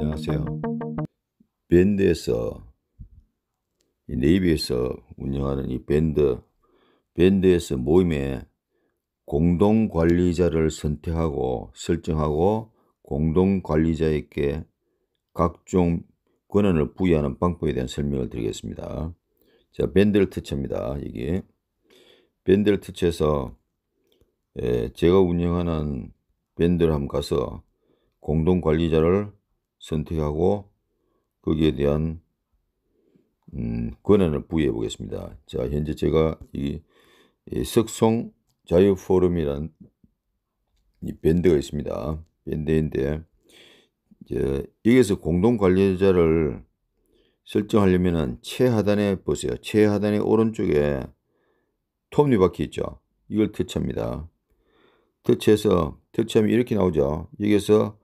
안녕하세요. 밴드에서 네이비에서 운영하는 이 밴드 밴드에서 모임에 공동 관리자를 선택하고 설정하고 공동 관리자에게 각종 권한을 부여하는 방법에 대한 설명을 드리겠습니다. 자, 밴드를 터치합니다. 여기 밴드를 터치해서 예, 제가 운영하는 밴드를 한번 가서 공동 관리자를 선택하고 거기에 대한 음, 권한을 부여해 보겠습니다. 자, 현재 제가 이, 이 석송 자유 포럼이란 이 밴드가 있습니다. 밴드인데 이제 여기서 공동 관리자를 설정하려면은 최하단에 보세요. 최하단의 오른쪽에 톱니바퀴 있죠. 이걸 터치합니다. 터치해서 터치하면 이렇게 나오죠. 여기서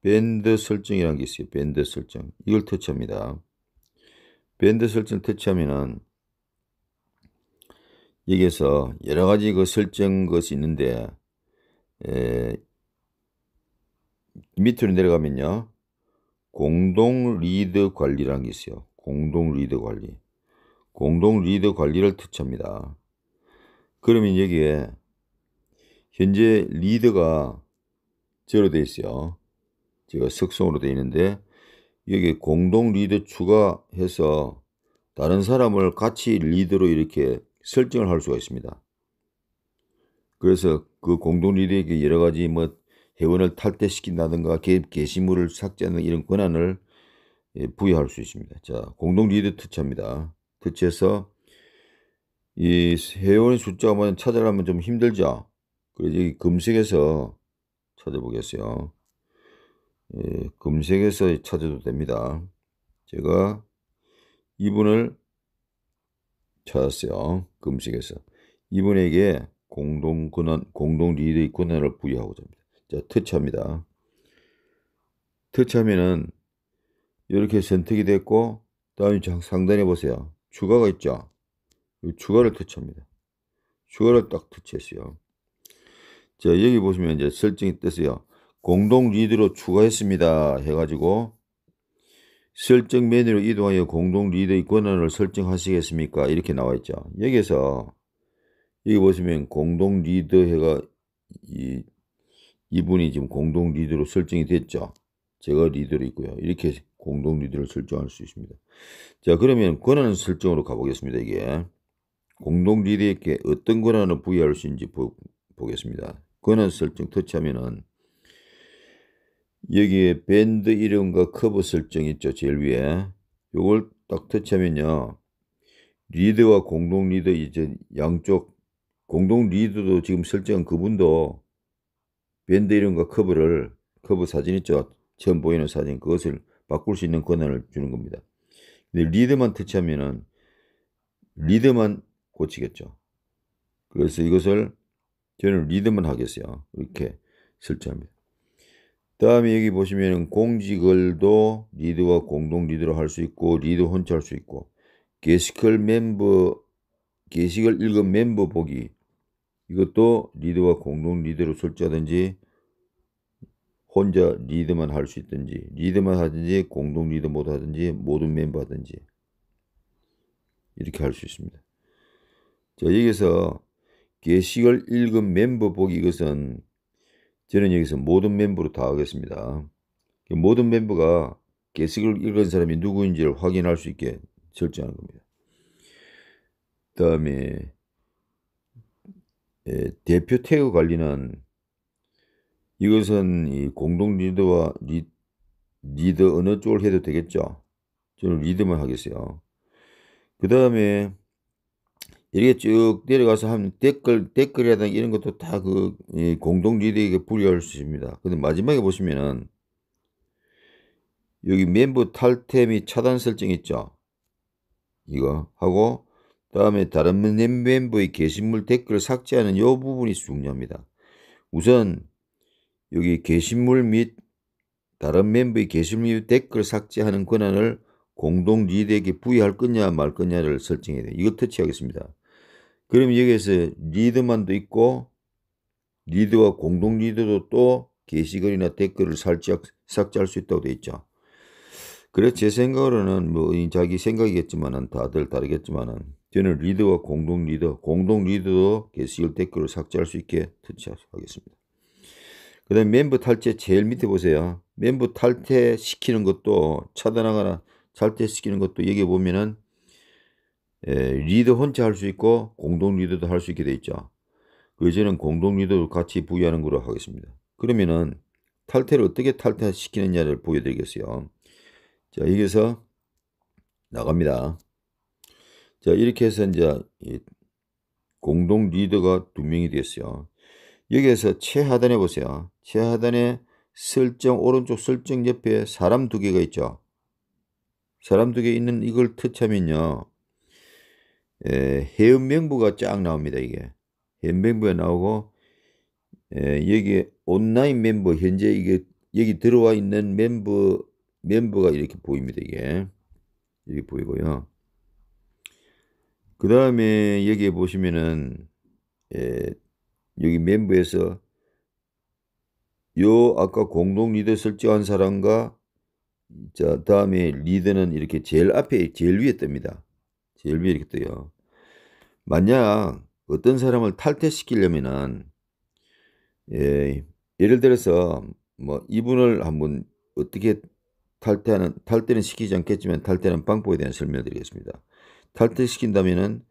밴드 설정이라는 게 있어요. 밴드 설정. 이걸 터치합니다. 밴드 설정 터치하면은 여기에서 여러 가지 그 설정 것이 있는데 에, 밑으로 내려가면요. 공동 리드 관리라는 게 있어요. 공동 리드 관리. 공동 리드 관리를 터치합니다. 그러면 여기에 현재 리드가 제로 되어 있어요. 제가 석성으로 되어 있는데 여기 공동 리드 추가해서 다른 사람을 같이 리드로 이렇게 설정을 할 수가 있습니다. 그래서 그 공동 리드에게 여러 가지 뭐 회원을 탈퇴시킨다든가 게시물을 삭제하는 이런 권한을 예, 부여할 수 있습니다. 자, 공동 리드 터치입니다 터치해서 이 회원의 숫자만 찾아가면 좀 힘들죠. 그래서 검색해서 찾아보겠어요. 예, 검색해서 찾아도 됩니다. 제가 이분을 찾았어요. 검색해서. 이분에게 공동 권한, 공동 리더의 권한을 부여하고자 합니다. 자, 터치합니다. 터치하면은 이렇게 선택이 됐고, 다음 에 상단에 보세요. 추가가 있죠? 이 추가를 터치합니다. 추가를 딱 터치했어요. 자, 여기 보시면 이제 설정이 떴어요. 공동 리드로 추가했습니다. 해가지고 설정 메뉴로 이동하여 공동 리드의 권한을 설정하시겠습니까? 이렇게 나와 있죠. 여기서 에 여기 보시면 공동 리드 해가 이 이분이 지금 공동 리드로 설정이 됐죠. 제가 리드로 있고요. 이렇게 공동 리드를 설정할 수 있습니다. 자 그러면 권한 설정으로 가보겠습니다. 이게 공동 리드에게 어떤 권한을 부여할 수 있는지 보, 겠습니다 권한 설정 터치하면은 여기에 밴드 이름과 커브 설정 있죠. 제일 위에. 요걸 딱 터치하면요. 리드와 공동 리드 이제 양쪽 공동 리드도 지금 설정한 그분도 밴드 이름과 커브를 커브 사진 있죠. 처음 보이는 사진 그것을 바꿀 수 있는 권한을 주는 겁니다. 근데 리드만 터치하면은 리드만 고치겠죠 그래서 이것을 저는 리드만 하겠어요. 이렇게 설정합니다. 다음에 여기 보시면 공직을도 리드와 공동 리드로 할 수 있고 리드 혼자 할 수 있고 게시글 멤버 게시글 읽은 멤버 보기 이것도 리드와 공동 리드로 설치하든지 혼자 리드만 할 수 있든지 리드만 하든지 공동 리드 모드 하든지 모든 멤버 하든지 이렇게 할 수 있습니다. 자 여기서 게시글 읽은 멤버 보기 이것은 저는 여기서 모든 멤버로 다 하겠습니다. 그 모든 멤버가 개식을 읽은 사람이 누구인지를 확인할 수 있게 설정하는 겁니다. 그 다음에 예, 대표 태그 관리는 이것은 공동 리더와 리, 리더 어느 쪽을 해도 되겠죠. 저는 리더만 하겠어요. 그 다음에 이렇게 쭉 내려가서 하면 댓글, 댓글이라든가 이런 것도 다 그 공동리더에게 부여할 수 있습니다. 근데 마지막에 보시면은 여기 멤버 탈퇴 및 차단 설정 있죠? 이거 하고 다음에 다른 멤버의 게시물 댓글을 삭제하는 이 부분이 중요합니다. 우선 여기 게시물 및 다른 멤버의 게시물 및 댓글 을 삭제하는 권한을 공동 리더에게 부여할 거냐 말 거냐를 설정해야 돼요. 이거 터치하겠습니다. 그럼 여기에서 리드만도 있고 리드와 공동 리드도 또 게시글이나 댓글을 살짝 삭제할 수 있다고 되어 있죠. 그래제 생각으로는 뭐 자기 생각이겠지만은 다들 다르겠지만은 저는 리드와 공동 리더, 공동 리더도 게시글 댓글을 삭제할 수 있게 터치하겠습니다. 그 다음 멤버 탈퇴 제일 밑에 보세요. 멤버 탈퇴시키는 것도 차단하거나 탈퇴시키는 것도 여기 보면은 예, 리더 혼자 할 수 있고 공동 리더도 할 수 있게 돼 있죠. 그제는 공동 리더도 같이 부여하는 걸로 하겠습니다. 그러면은 탈퇴를 어떻게 탈퇴시키느냐를 보여드리겠어요. 자, 여기서 나갑니다. 자, 이렇게 해서 이제 공동 리더가 두 명이 되었어요. 여기에서 최하단에 보세요. 최하단에 설정, 오른쪽 설정 옆에 사람 두 개가 있죠. 사람 두 개 있는 이걸 터치하면요. 에, 해운명부가 쫙 나옵니다. 이게 해운명부가 나오고 에, 여기 온라인 멤버 현재 이게 여기 들어와 있는 멤버 멤버가 이렇게 보입니다. 이게 이렇게 보이고요. 그 다음에 여기 에 보시면은 에, 여기 멤버에서 요 아까 공동 리더 설정한 사람과 자 다음에 리더는 이렇게 제일 앞에 제일 위에 뜹니다. 제 열매 이렇게 떠요. 만약 어떤 사람을 탈퇴시키려면은 예, 예를 들어서 뭐 이분을 한번 어떻게 탈퇴하는 탈퇴는 시키지 않겠지만 탈퇴는 방법에 대한 설명을 드리겠습니다. 탈퇴시킨다면은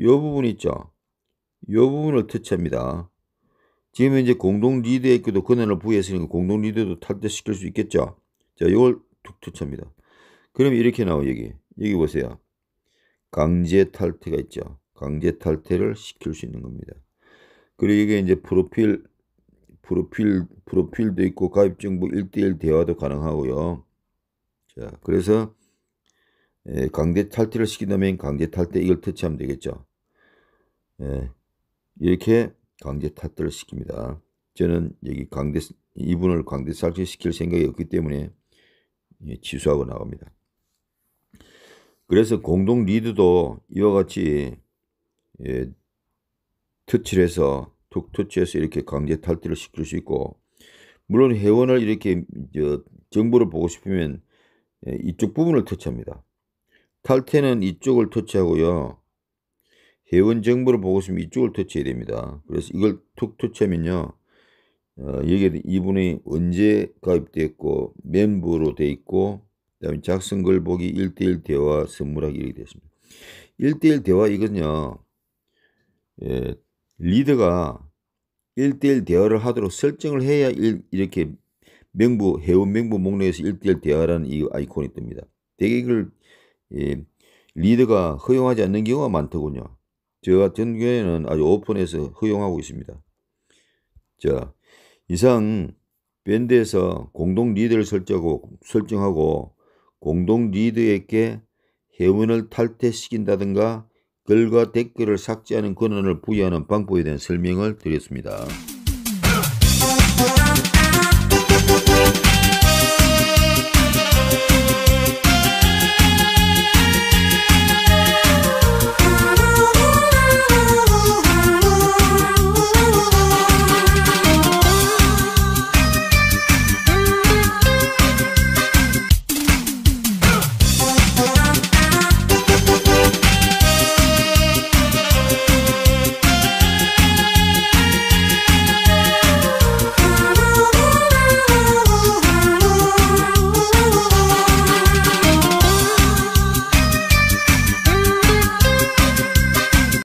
요 부분 있죠. 요 부분을 터치합니다. 지금 이제 공동 리드에 있고도 권한을 부여했으니까 공동 리드도 탈퇴시킬 수 있겠죠. 자, 요걸 툭 터치합니다. 그럼 이렇게 나와 여기. 여기 보세요. 강제 탈퇴가 있죠. 강제 탈퇴를 시킬 수 있는 겁니다. 그리고 이게 이제 프로필, 프로필, 프로필도 있고 가입정보 1대1 대화도 가능하고요. 자, 그래서 예, 강제 탈퇴를 시킨다면 강제 탈퇴 이걸 터치하면 되겠죠. 예, 이렇게 강제 탈퇴를 시킵니다. 저는 여기 강제 이분을 강제 탈퇴시킬 생각이 없기 때문에 예, 취소하고 나갑니다. 그래서 공동 리드도 이와 같이 예, 터치해서 툭 터치해서 이렇게 강제 탈퇴를 시킬 수 있고 물론 회원을 이렇게 정보를 보고 싶으면 예, 이쪽 부분을 터치합니다. 탈퇴는 이쪽을 터치하고요. 회원 정보를 보고 싶으면 이쪽을 터치해야 됩니다. 그래서 이걸 툭 터치하면요. 어, 여기에 이분이 언제 가입되었고 멤버로 되어 있고 다음에 작성 글보기 1대1 대화 선물하기 로 되었습니다. 1대1 대화 이건요. 예, 리더가 1대1 대화를 하도록 설정을 해야 일, 이렇게 명부 회원 명부 목록에서 1대1 대화라는 이 아이콘이 뜹니다. 대개 이걸 예, 리더가 허용하지 않는 경우가 많더군요. 저같전 경우에는 아주 오픈해서 허용하고 있습니다. 자, 이상 밴드에서 공동 리더를 설정하고, 설정하고 공동 리드에게 회원을 탈퇴시킨다든가 글과 댓글을 삭제하는 권한을 부여하는 방법에 대한 설명을 드렸습니다.